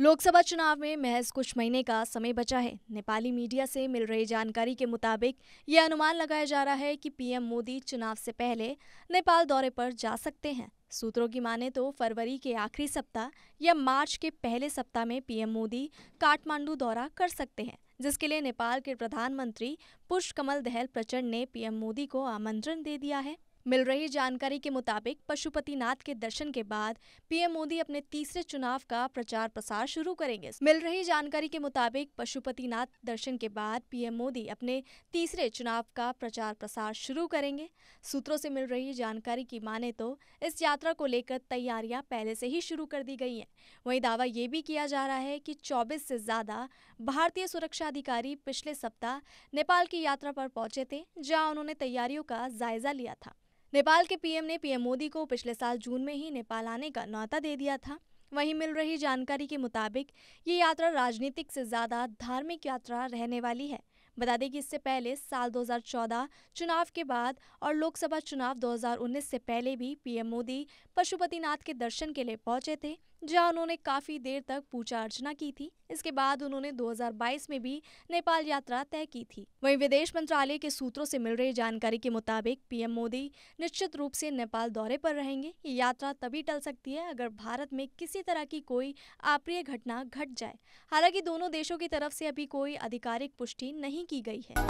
लोकसभा चुनाव में महज कुछ महीने का समय बचा है नेपाली मीडिया से मिल रही जानकारी के मुताबिक ये अनुमान लगाया जा रहा है कि पीएम मोदी चुनाव से पहले नेपाल दौरे पर जा सकते हैं सूत्रों की माने तो फरवरी के आखिरी सप्ताह या मार्च के पहले सप्ताह में पीएम मोदी काठमांडू दौरा कर सकते हैं जिसके लिए नेपाल के प्रधानमंत्री पुष्प कमल दहल प्रचंड ने पीएम मोदी को आमंत्रण दे दिया है मिल रही जानकारी के मुताबिक पशुपतिनाथ के दर्शन के बाद पीएम मोदी अपने तीसरे चुनाव का प्रचार प्रसार शुरू करेंगे मिल रही जानकारी के मुताबिक पशुपतिनाथ दर्शन के बाद पीएम मोदी अपने तीसरे चुनाव का प्रचार प्रसार शुरू करेंगे सूत्रों से मिल रही जानकारी की माने तो इस यात्रा को लेकर तैयारियां पहले से ही शुरू कर दी गई हैं वहीं दावा ये भी किया जा रहा है कि चौबीस से ज्यादा भारतीय सुरक्षा अधिकारी पिछले सप्ताह नेपाल की यात्रा पर पहुंचे थे जहाँ उन्होंने तैयारियों का जायजा लिया था नेपाल के पीएम ने पीएम मोदी को पिछले साल जून में ही नेपाल आने का न्यौता दे दिया था वहीं मिल रही जानकारी के मुताबिक ये यात्रा राजनीतिक से ज़्यादा धार्मिक यात्रा रहने वाली है बता दें कि इससे पहले साल 2014 चुनाव के बाद और लोकसभा चुनाव 2019 से पहले भी पीएम मोदी पशुपतिनाथ के दर्शन के लिए पहुंचे थे जहां उन्होंने काफ़ी देर तक पूजा अर्चना की थी इसके बाद उन्होंने 2022 में भी नेपाल यात्रा तय की थी वहीं विदेश मंत्रालय के सूत्रों से मिल रही जानकारी के मुताबिक पीएम मोदी निश्चित रूप से नेपाल दौरे पर रहेंगे ये यात्रा तभी टल सकती है अगर भारत में किसी तरह की कोई अप्रिय घटना घट जाए हालांकि दोनों देशों की तरफ से अभी कोई आधिकारिक पुष्टि नहीं की गई है